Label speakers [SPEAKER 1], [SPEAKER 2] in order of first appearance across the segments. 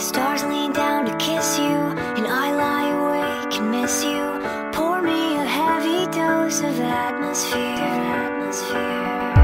[SPEAKER 1] stars lean down to kiss you, and I lie awake and miss you. Pour me a heavy dose of atmosphere.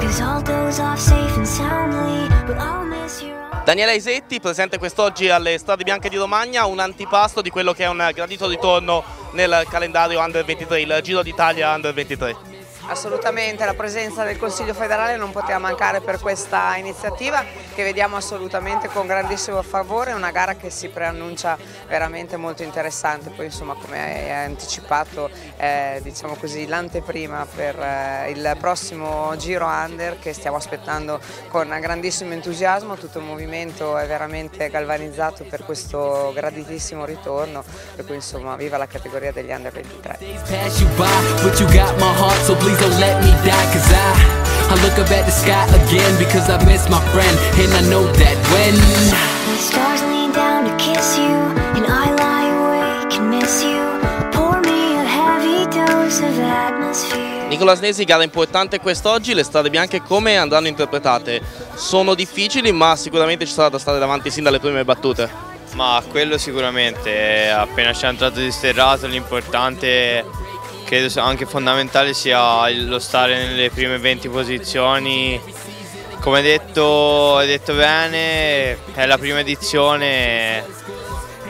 [SPEAKER 1] Cause all goes off safe and soundly, but I'll miss you. Daniele Isetti, presente quest'oggi alle Strade Bianche di Romagna, un antipasto di quello che è un gradito ritorno nel calendario Under 23, il Giro d'Italia Under 23. Assolutamente, la presenza del Consiglio federale non poteva mancare per questa iniziativa che vediamo assolutamente con grandissimo favore, una gara che si preannuncia veramente molto interessante, poi insomma come hai anticipato eh, diciamo così l'anteprima per eh, il prossimo giro under che stiamo aspettando con grandissimo entusiasmo, tutto il movimento è veramente galvanizzato per questo graditissimo ritorno, per cui insomma viva la categoria degli under 23 ain't gonna let me die Cause I, I look up at the sky again Because I miss my friend And I know that when Stars lean down to kiss you And I lie awake and miss you Pour me a heavy dose of atmosphere Nicola Snesi, gara importante quest'oggi, le strade bianche come andranno interpretate? Sono difficili ma sicuramente ci sarà da stare davanti sin dalle prime battute. Ma quello sicuramente, eh, appena c'è un tratto di sterrato l'importante credo sia anche fondamentale sia lo stare nelle prime 20 posizioni. Come hai detto, hai detto bene, è la prima edizione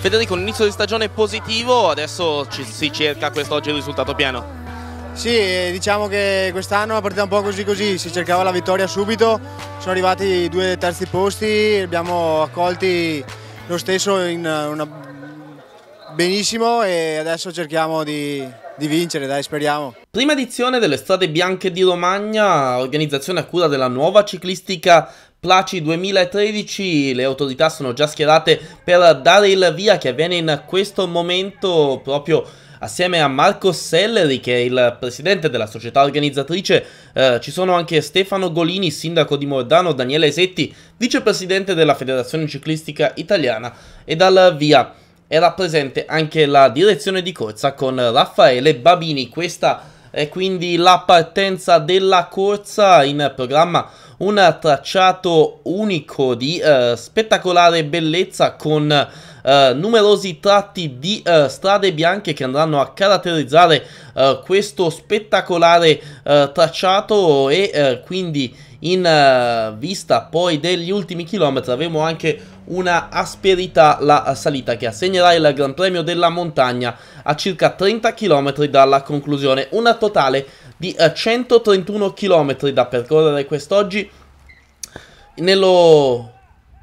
[SPEAKER 1] Federico, un inizio di stagione positivo, adesso ci, si cerca quest'oggi il risultato pieno.
[SPEAKER 2] Sì, diciamo che quest'anno la partita un po' così così, si cercava la vittoria subito, sono arrivati due terzi posti, abbiamo accolti lo stesso una... benissimo e adesso cerchiamo di, di vincere, dai, speriamo.
[SPEAKER 1] Prima edizione delle Strade Bianche di Romagna, organizzazione a cura della nuova ciclistica Placi 2013, le autorità sono già schierate per dare il via che avviene in questo momento proprio assieme a Marco Selleri che è il presidente della società organizzatrice eh, ci sono anche Stefano Golini, sindaco di Mordano, Daniele Esetti, vicepresidente della Federazione Ciclistica Italiana e dal via era presente anche la direzione di corsa con Raffaele Babini, questa è e quindi la partenza della corsa in programma un tracciato unico di eh, spettacolare bellezza con eh, numerosi tratti di eh, strade bianche che andranno a caratterizzare eh, questo spettacolare eh, tracciato e eh, quindi in uh, vista poi degli ultimi chilometri avremo anche una asperità la salita che assegnerà il Gran Premio della Montagna a circa 30 km dalla conclusione, una totale di 131 eh, km da percorrere quest'oggi nello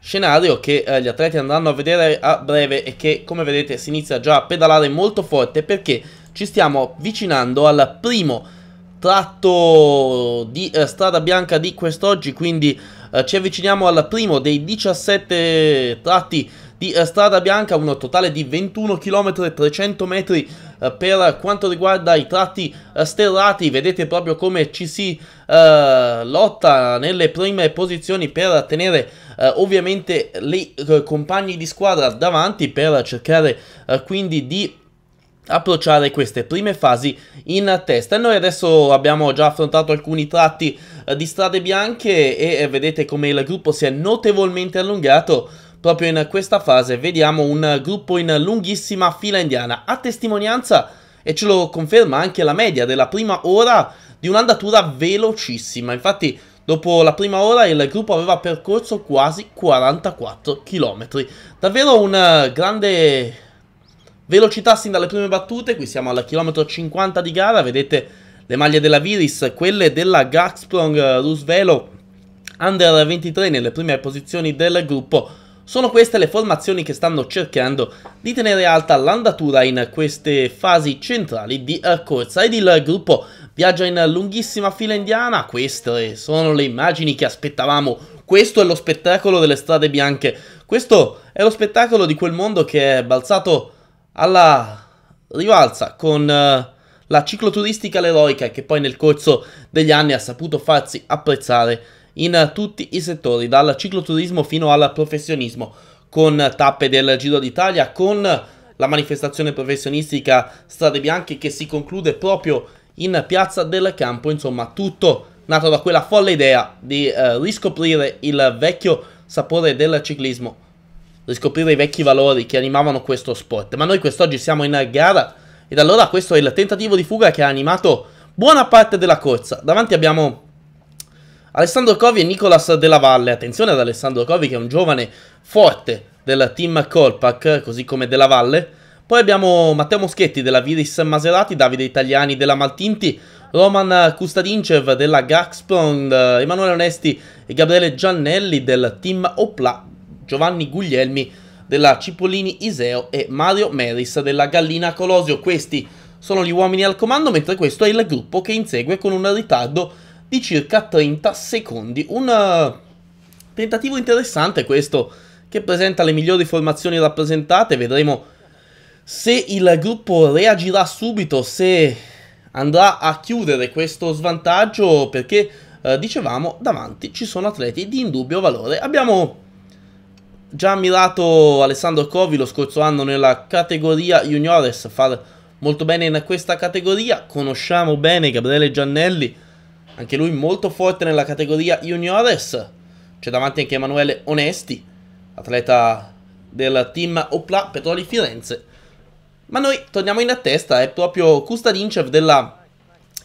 [SPEAKER 1] scenario che eh, gli atleti andranno a vedere a breve e che come vedete si inizia già a pedalare molto forte perché ci stiamo avvicinando al primo tratto di eh, strada bianca di quest'oggi, quindi eh, ci avviciniamo al primo dei 17 tratti di eh, strada bianca, un totale di 21 km e 300 metri eh, per quanto riguarda i tratti eh, sterrati, vedete proprio come ci si eh, lotta nelle prime posizioni per tenere ovviamente i compagni di squadra davanti per cercare quindi di approcciare queste prime fasi in testa. Noi adesso abbiamo già affrontato alcuni tratti eh, di strade bianche e eh, vedete come il gruppo si è notevolmente allungato proprio in questa fase. Vediamo un gruppo in lunghissima fila indiana, a testimonianza e ce lo conferma anche la media della prima ora di un'andatura velocissima. Infatti Dopo la prima ora il gruppo aveva percorso quasi 44 km. Davvero un eh, grande Velocità sin dalle prime battute, qui siamo al chilometro 50 di gara, vedete le maglie della Viris, quelle della Gaxprong eh, Rusvelo Under 23 nelle prime posizioni del gruppo. Sono queste le formazioni che stanno cercando di tenere alta l'andatura in queste fasi centrali di eh, corsa ed il gruppo viaggia in lunghissima fila indiana, queste sono le immagini che aspettavamo questo è lo spettacolo delle strade bianche. Questo è lo spettacolo di quel mondo che è balzato alla rivalsa con eh, la cicloturistica l'eroica che poi nel corso degli anni ha saputo farsi apprezzare in tutti i settori, dal cicloturismo fino al professionismo, con tappe del Giro d'Italia, con la manifestazione professionistica Strade Bianche che si conclude proprio in Piazza del Campo, insomma tutto nato da quella folle idea di eh, riscoprire il vecchio sapore del ciclismo riscoprire i vecchi valori che animavano questo sport. Ma noi quest'oggi siamo in gara ed allora questo è il tentativo di fuga che ha animato buona parte della corsa. Davanti abbiamo Alessandro Covi e Nicolas Della Valle. Attenzione ad Alessandro Covi che è un giovane forte del team Colpac, così come Della Valle. Poi abbiamo Matteo Moschetti della Viris Maserati, Davide Italiani della Maltinti, Roman Kustadincev della Gaxpond, eh, Emanuele Onesti e Gabriele Giannelli del team Opla Giovanni Guglielmi della Cipollini Iseo e Mario Meris della Gallina Colosio. Questi sono gli uomini al comando, mentre questo è il gruppo che insegue con un ritardo di circa 30 secondi. Un eh, tentativo interessante questo che presenta le migliori formazioni rappresentate. Vedremo se il gruppo reagirà subito, se andrà a chiudere questo svantaggio perché eh, dicevamo davanti ci sono atleti di indubbio valore. Abbiamo già ammirato Alessandro Covi lo scorso anno nella categoria juniores, fa molto bene in questa categoria, conosciamo bene Gabriele Giannelli, anche lui molto forte nella categoria juniores, c'è davanti anche Emanuele Onesti, atleta del team Opla Petroli Firenze, ma noi torniamo in attesta, è proprio Kustadincev della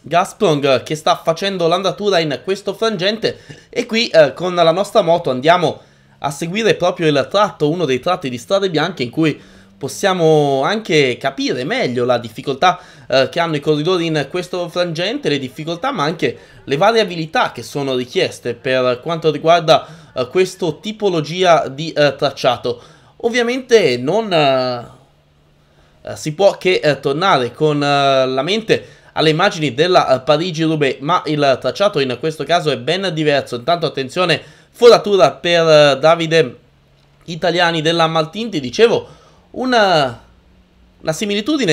[SPEAKER 1] Gasprong che sta facendo l'andatura in questo frangente e qui eh, con la nostra moto andiamo a seguire proprio il tratto, uno dei tratti di Strade Bianche in cui possiamo anche capire meglio la difficoltà eh, che hanno i corridori in questo frangente, le difficoltà ma anche le varie abilità che sono richieste per quanto riguarda eh, questa tipologia di eh, tracciato. Ovviamente non eh, eh, si può che eh, tornare con la mente alle immagini della Parigi-Roubaix, ma il tracciato in questo caso è ben diverso, intanto attenzione Foratura per eh, Davide Italiani della Maltinti, dicevo, una, eh, una, similitudine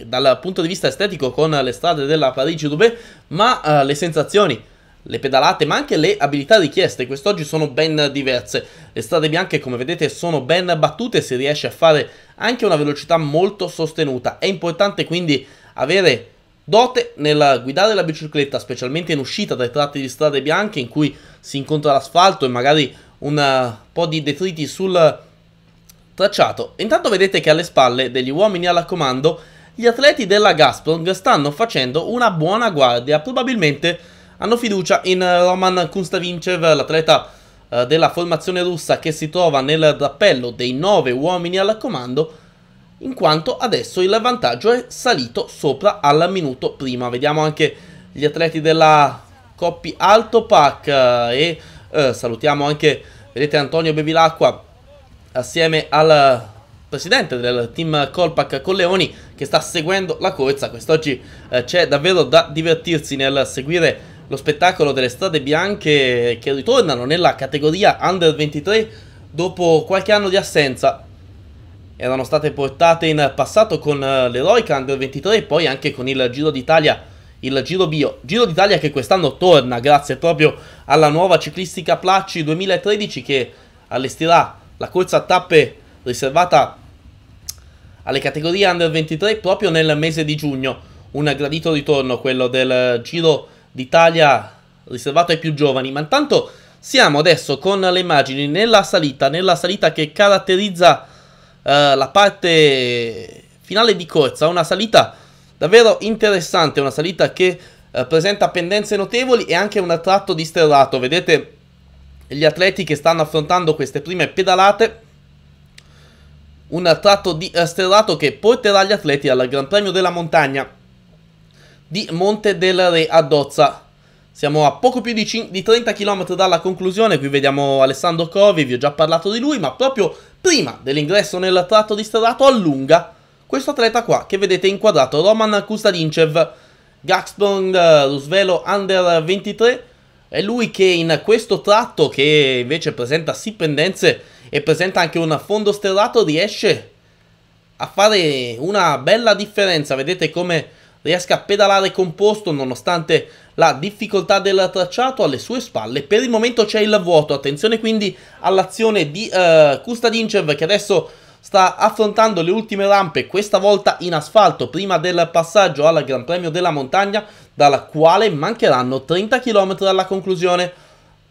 [SPEAKER 1] eh, dal punto di vista estetico con le strade della Parigi-Roubaix, ma uh, le sensazioni le pedalate, ma anche le abilità richieste, quest'oggi sono ben diverse. Le strade bianche, come vedete, sono ben battute, si riesce a fare anche una velocità molto sostenuta. È importante quindi avere Dote nel guidare la bicicletta, specialmente in uscita dai tratti di strade bianche in cui si incontra l'asfalto e magari un eh, po' di detriti sul tracciato. Intanto vedete che alle spalle degli uomini alla comando gli atleti della Gazprom stanno facendo una buona guardia, probabilmente hanno fiducia in eh, Roman Kunstavincev, l'atleta eh, della formazione russa che si trova nel drappello dei nove uomini alla comando in quanto adesso il vantaggio è salito sopra al minuto prima. Vediamo anche gli atleti della Coppi Alto Pack eh, e eh, salutiamo anche, vedete Antonio Bevilacqua assieme al presidente del team Colpac Colleoni che sta seguendo la corsa. Quest'oggi eh, c'è davvero da divertirsi nel seguire lo spettacolo delle strade bianche eh, che ritornano nella categoria Under 23 dopo qualche anno di assenza erano state portate in passato con eh, l'Eroica Under 23 e poi anche con il Giro d'Italia, il Giro Bio. Giro d'Italia che quest'anno torna grazie proprio alla nuova ciclistica Placci 2013 che allestirà la corsa a tappe riservata alle categorie Under 23 proprio nel mese di giugno. Un gradito ritorno quello del Giro d'Italia riservato ai più giovani, ma intanto siamo adesso con le immagini nella salita, nella salita che caratterizza eh, la parte finale di corsa, una salita davvero interessante, una salita che eh, presenta pendenze notevoli e anche un attratto di sterrato, vedete gli atleti che stanno affrontando queste prime pedalate un tratto di sterrato che porterà gli atleti al Gran Premio della Montagna di Monte del Re a Dozza siamo a poco più di, di 30 km dalla conclusione, qui vediamo Alessandro Covi, vi ho già parlato di lui, ma proprio prima dell'ingresso nel tratto di stradato allunga questo atleta qua che vedete inquadrato, Roman Kustadincev, Gaxbong eh, Rusvelo Under 23, è lui che in questo tratto che invece presenta sì pendenze e presenta anche un fondo sterrato riesce a fare una bella differenza, vedete come riesca a pedalare composto nonostante la difficoltà del tracciato alle sue spalle. Per il momento c'è il vuoto, attenzione quindi all'azione di eh, Kustadincev che adesso sta affrontando le ultime rampe, questa volta in asfalto, prima del passaggio al Gran Premio della Montagna, dalla quale mancheranno 30 km alla conclusione.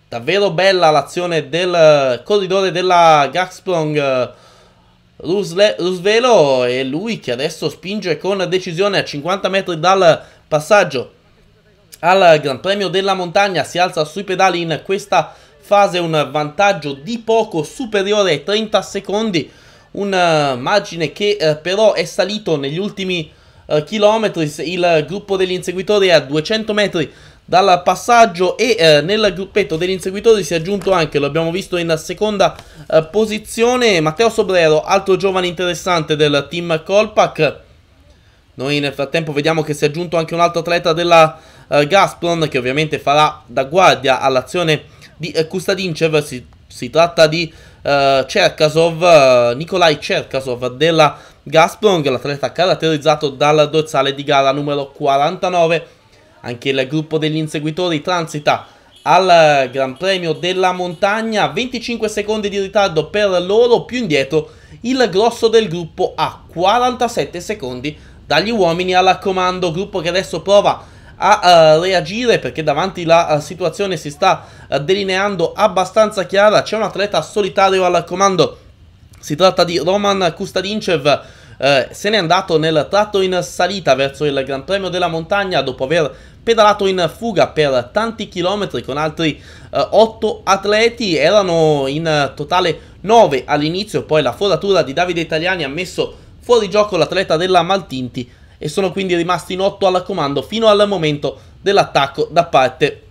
[SPEAKER 1] Davvero bella l'azione del eh, corridore della Gaxprong eh, Rusvelo è lui che adesso spinge con decisione a 50 metri dal passaggio al Gran Premio della Montagna, si alza sui pedali in questa fase un vantaggio di poco superiore ai 30 secondi, un eh, margine che eh, però è salito negli ultimi eh, chilometri, il gruppo degli inseguitori è a 200 metri dal passaggio e eh, nel gruppetto degli inseguitori si è aggiunto anche, lo abbiamo visto in seconda eh, posizione Matteo Sobrero, altro giovane interessante del team Colpac. Noi nel frattempo vediamo che si è aggiunto anche un altro atleta della eh, Gazprom che ovviamente farà da guardia all'azione di eh, Kustadincev. Si, si, tratta di eh, Cerkasov, eh, Nikolai Cerkasov della Gazprom, l'atleta caratterizzato dal dorsale di gara numero 49. Anche il gruppo degli inseguitori transita al Gran Premio della Montagna, 25 secondi di ritardo per loro, più indietro il grosso del gruppo a 47 secondi dagli uomini al comando, gruppo che adesso prova a uh, reagire perché davanti la uh, situazione si sta uh, delineando abbastanza chiara, c'è un atleta solitario al comando, si tratta di Roman Kustadincev eh, se n'è andato nel tratto in salita verso il Gran Premio della Montagna dopo aver pedalato in fuga per tanti chilometri con altri eh, 8 atleti, erano in totale 9 all'inizio, poi la foratura di Davide Italiani ha messo fuori gioco l'atleta della Maltinti e sono quindi rimasti in 8 al comando fino al momento dell'attacco da parte di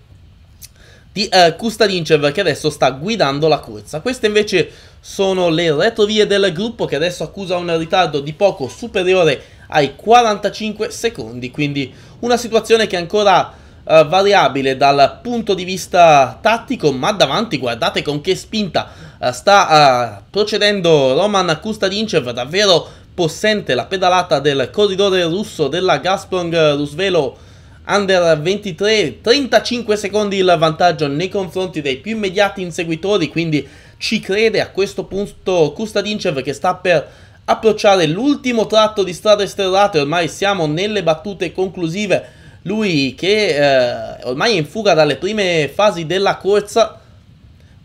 [SPEAKER 1] di eh, Kustadincev che adesso sta guidando la corsa. Queste invece sono le retrovie del gruppo che adesso accusa un ritardo di poco superiore ai 45 secondi, quindi una situazione che è ancora eh, variabile dal punto di vista tattico, ma davanti guardate con che spinta eh, sta eh, procedendo Roman Kustadinchev, davvero possente la pedalata del corridore russo della Gazprom Rusvelo Under 23, 35 secondi il vantaggio nei confronti dei più immediati inseguitori, quindi ci crede a questo punto Kustadincev che sta per approcciare l'ultimo tratto di strada sterrate, ormai siamo nelle battute conclusive, lui che eh, ormai è in fuga dalle prime fasi della corsa,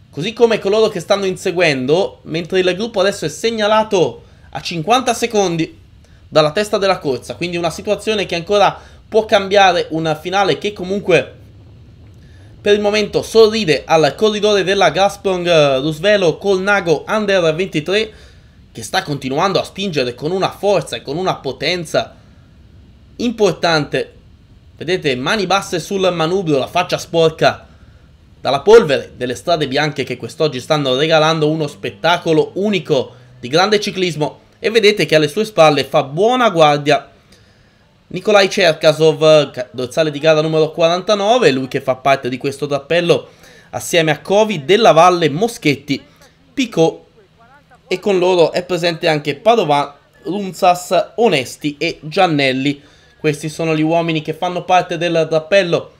[SPEAKER 1] così come coloro che stanno inseguendo, mentre il gruppo adesso è segnalato a 50 secondi dalla testa della corsa, quindi una situazione che ancora può cambiare una finale che comunque per il momento sorride al corridore della Gasprong eh, Rusvelo col Nago Under 23 che sta continuando a spingere con una forza e con una potenza importante. Vedete, mani basse sul manubrio, la faccia sporca dalla polvere delle strade bianche che quest'oggi stanno regalando uno spettacolo unico di grande ciclismo e vedete che alle sue spalle fa buona guardia Nikolai Cerkasov, dorsale di gara numero 49, lui che fa parte di questo drappello assieme a Covi, Della Valle, Moschetti, Picot e con loro è presente anche Padovan, Runzas, Onesti e Giannelli. Questi sono gli uomini che fanno parte del drappello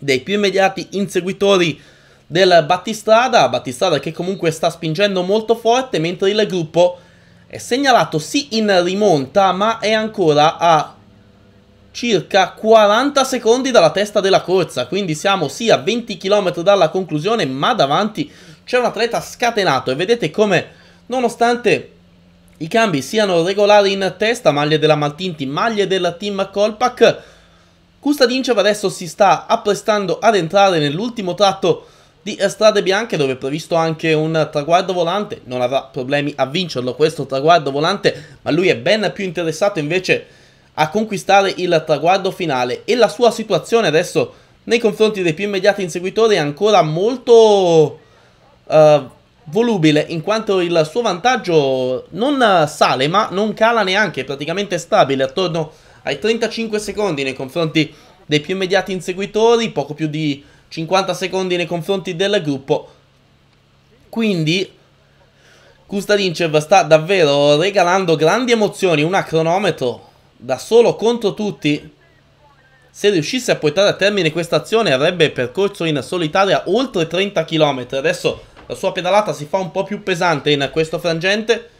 [SPEAKER 1] dei più immediati inseguitori del Battistrada, Battistrada che comunque sta spingendo molto forte mentre il gruppo è segnalato sì in rimonta ma è ancora a circa 40 secondi dalla testa della corsa, quindi siamo sì a 20 km dalla conclusione, ma davanti c'è un atleta scatenato e vedete come nonostante i cambi siano regolari in testa, maglie della Maltinti, maglie della team Colpac, Kustadincev adesso si sta apprestando ad entrare nell'ultimo tratto di strade bianche dove è previsto anche un traguardo volante, non avrà problemi a vincerlo questo traguardo volante, ma lui è ben più interessato invece a conquistare il traguardo finale e la sua situazione adesso nei confronti dei più immediati inseguitori è ancora molto uh, volubile in quanto il suo vantaggio non sale ma non cala neanche, è praticamente stabile attorno ai 35 secondi nei confronti dei più immediati inseguitori, poco più di 50 secondi nei confronti del gruppo. Quindi Kustadincev sta davvero regalando grandi emozioni, una cronometro da solo contro tutti. Se riuscisse a portare a termine questa azione avrebbe percorso in solitaria oltre 30 km. Adesso la sua pedalata si fa un po' più pesante in questo frangente.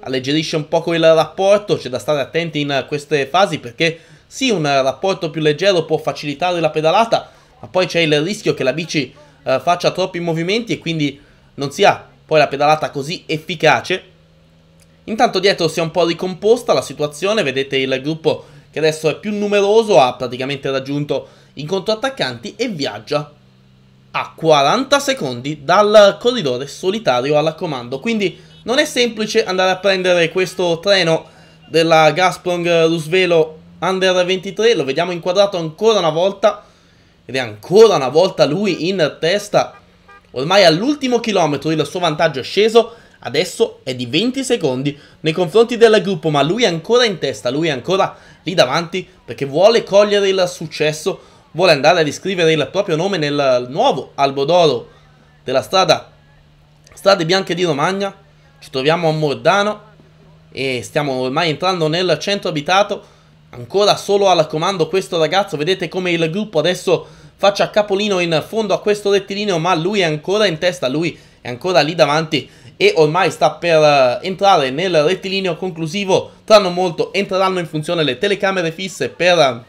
[SPEAKER 1] Alleggerisce un po' il rapporto, c'è da stare attenti in queste fasi perché sì, un rapporto più leggero può facilitare la pedalata, ma poi c'è il rischio che la bici eh, faccia troppi movimenti e quindi non sia poi la pedalata così efficace. Intanto dietro si è un po' ricomposta la situazione, vedete il gruppo che adesso è più numeroso, ha praticamente raggiunto i controattaccanti e viaggia a 40 secondi dal corridore solitario alla comando. Quindi non è semplice andare a prendere questo treno della Gazprom Rusvelo Under 23, lo vediamo inquadrato ancora una volta ed è ancora una volta lui in testa. Ormai all'ultimo chilometro il suo vantaggio è sceso adesso è di 20 secondi nei confronti del gruppo, ma lui è ancora in testa, lui è ancora lì davanti perché vuole cogliere il successo, vuole andare a riscrivere il proprio nome nel nuovo albo d'oro della strada Strade Bianche di Romagna. Ci troviamo a Mordano e stiamo ormai entrando nel centro abitato. Ancora solo al comando questo ragazzo, vedete come il gruppo adesso faccia capolino in fondo a questo rettilineo, ma lui è ancora in testa, lui è ancora lì davanti e ormai sta per eh, entrare nel rettilineo conclusivo, tra non molto entreranno in funzione le telecamere fisse per eh,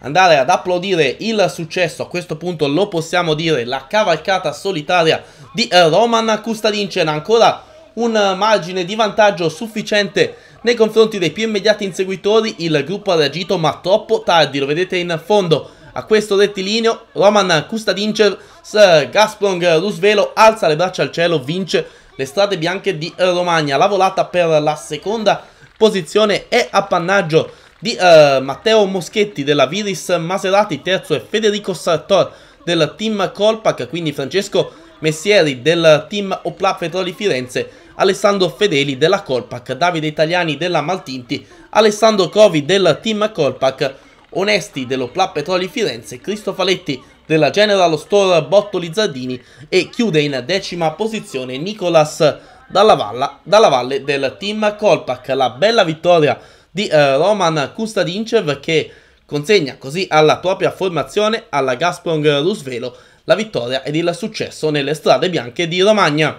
[SPEAKER 1] andare ad applaudire il successo, a questo punto lo possiamo dire, la cavalcata solitaria di eh, Roman Kustadincen, ancora un margine di vantaggio sufficiente nei confronti dei più immediati inseguitori, il gruppo ha reagito ma troppo tardi, lo vedete in fondo a questo rettilineo, Roman Kustadincev, Gasprong Rusvelo alza le braccia al cielo, vince le strade bianche di Romagna. La volata per la seconda posizione è appannaggio di uh, Matteo Moschetti della Viris Maserati, terzo è Federico Sartor del team Colpac, quindi Francesco Messieri del team Opla Petroli Firenze, Alessandro Fedeli della Colpac, Davide Italiani della Maltinti, Alessandro Covi del team Colpac, Onesti dell'Opla Petroli Firenze, Cristofaletti della General Store Bottoli Zadini e chiude in decima posizione Nicolas dalla, Valla, dalla valle del team Colpac. La bella vittoria di eh, Roman Kustadincev che consegna così alla propria formazione, alla Gasprong Rusvelo, la vittoria ed il successo nelle strade bianche di Romagna.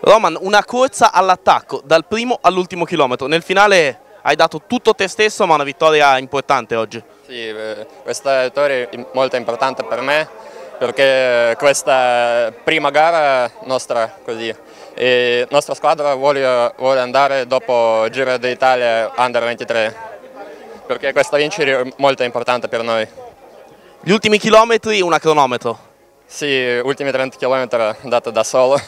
[SPEAKER 1] Roman, una corsa all'attacco, dal primo all'ultimo chilometro. Nel finale hai dato tutto te stesso, ma una vittoria importante oggi. Sì, eh, questa vittoria è molto importante per me perché questa prima gara nostra così e la nostra squadra vuole, vuole andare dopo il Giro d'Italia Under 23 perché questa vincere è molto importante per noi. Gli ultimi chilometri una cronometro? Sì, gli ultimi 30 km data da solo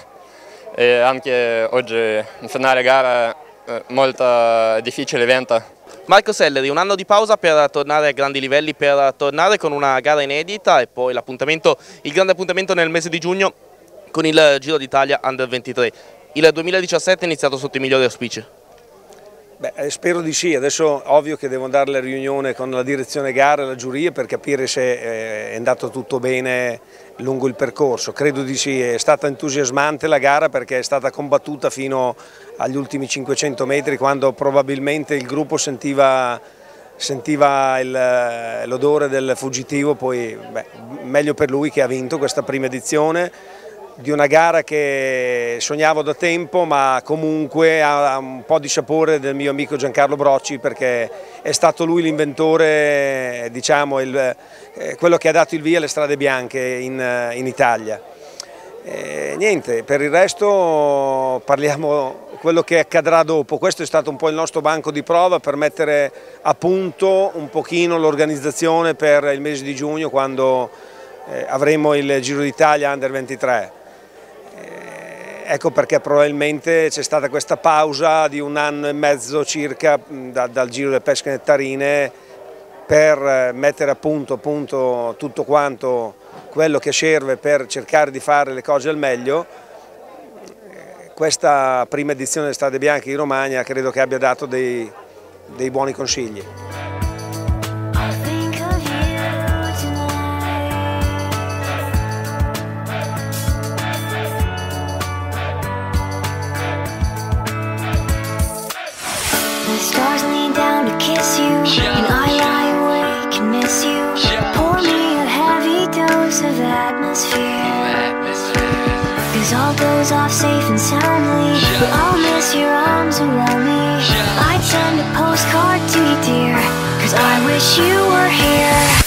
[SPEAKER 1] e anche oggi in finale gara eh, molto difficile evento. Marco Selleri, un anno di pausa per tornare a grandi livelli, per tornare con una gara inedita e poi il grande appuntamento nel mese di giugno con il Giro d'Italia Under 23. Il 2017 è iniziato sotto i migliori auspici.
[SPEAKER 2] Beh, eh, spero di sì, adesso ovvio che devo andare alla riunione con la direzione gara e la giuria per capire se eh, è andato tutto bene lungo il percorso, credo di sì, è stata entusiasmante la gara perché è stata combattuta fino agli ultimi 500 metri quando probabilmente il gruppo sentiva, sentiva eh, l'odore del fuggitivo, poi beh, meglio per lui che ha vinto questa prima edizione di una gara che sognavo da tempo ma comunque ha un po' di sapore del mio amico Giancarlo Brocci perché è stato lui l'inventore, diciamo, il, eh, quello che ha dato il via alle strade bianche in, eh, in Italia. E eh, niente, per il resto parliamo di quello che accadrà dopo, questo è stato un po' il nostro banco di prova per mettere a punto un pochino l'organizzazione per il mese di giugno quando avremo il Giro d'Italia Under 23. Ecco perché probabilmente c'è stata questa pausa di un anno e mezzo circa da, dal giro delle pesche nettarine per eh, mettere a punto, a tutto quanto quello che serve per cercare di fare le cose al meglio. Questa prima edizione dell'Estate Bianca di Romagna credo che abbia dato dei, dei buoni consigli.
[SPEAKER 1] goes off safe and soundly yeah. But I'll miss your arms around me yeah. I'd send a postcard to you, dear Cause I wish you were here